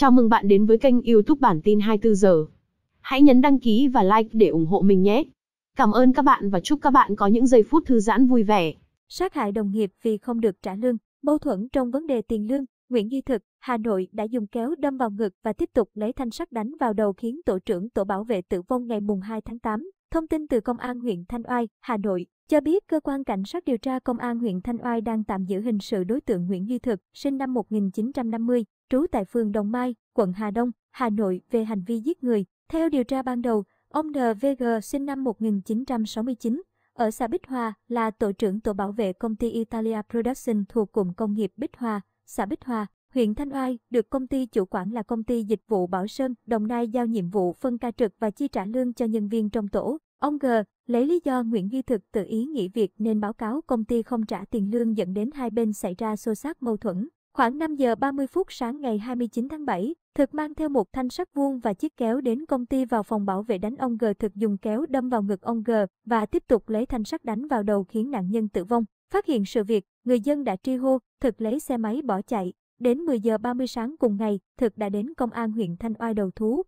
Chào mừng bạn đến với kênh YouTube bản tin 24 giờ. Hãy nhấn đăng ký và like để ủng hộ mình nhé. Cảm ơn các bạn và chúc các bạn có những giây phút thư giãn vui vẻ. Sát hại đồng nghiệp vì không được trả lương, mâu thuẫn trong vấn đề tiền lương, Nguyễn Duy Thực, Hà Nội đã dùng kéo đâm vào ngực và tiếp tục lấy thanh sắt đánh vào đầu khiến tổ trưởng tổ bảo vệ tử vong ngày mùng 2 tháng 8. Thông tin từ Công an huyện Thanh Oai, Hà Nội, cho biết cơ quan cảnh sát điều tra Công an huyện Thanh Oai đang tạm giữ hình sự đối tượng Nguyễn Duy Thực, sinh năm 1950, trú tại phường Đồng Mai, quận Hà Đông, Hà Nội về hành vi giết người. Theo điều tra ban đầu, ông NVG sinh năm 1969, ở xã Bích Hòa là tổ trưởng tổ bảo vệ công ty Italia Production thuộc cụm công nghiệp Bích Hòa, xã Bích Hòa, huyện Thanh Oai, được công ty chủ quản là công ty dịch vụ Bảo Sơn, Đồng Nai giao nhiệm vụ phân ca trực và chi trả lương cho nhân viên trong tổ. Ông G lấy lý do Nguyễn Duy Thực tự ý nghỉ việc nên báo cáo công ty không trả tiền lương dẫn đến hai bên xảy ra xô xát mâu thuẫn. Khoảng 5 giờ 30 phút sáng ngày 29 tháng 7, Thực mang theo một thanh sắt vuông và chiếc kéo đến công ty vào phòng bảo vệ đánh ông G. Thực dùng kéo đâm vào ngực ông G và tiếp tục lấy thanh sắt đánh vào đầu khiến nạn nhân tử vong. Phát hiện sự việc, người dân đã tri hô, Thực lấy xe máy bỏ chạy. Đến 10 giờ 30 sáng cùng ngày, Thực đã đến công an huyện Thanh Oai đầu thú.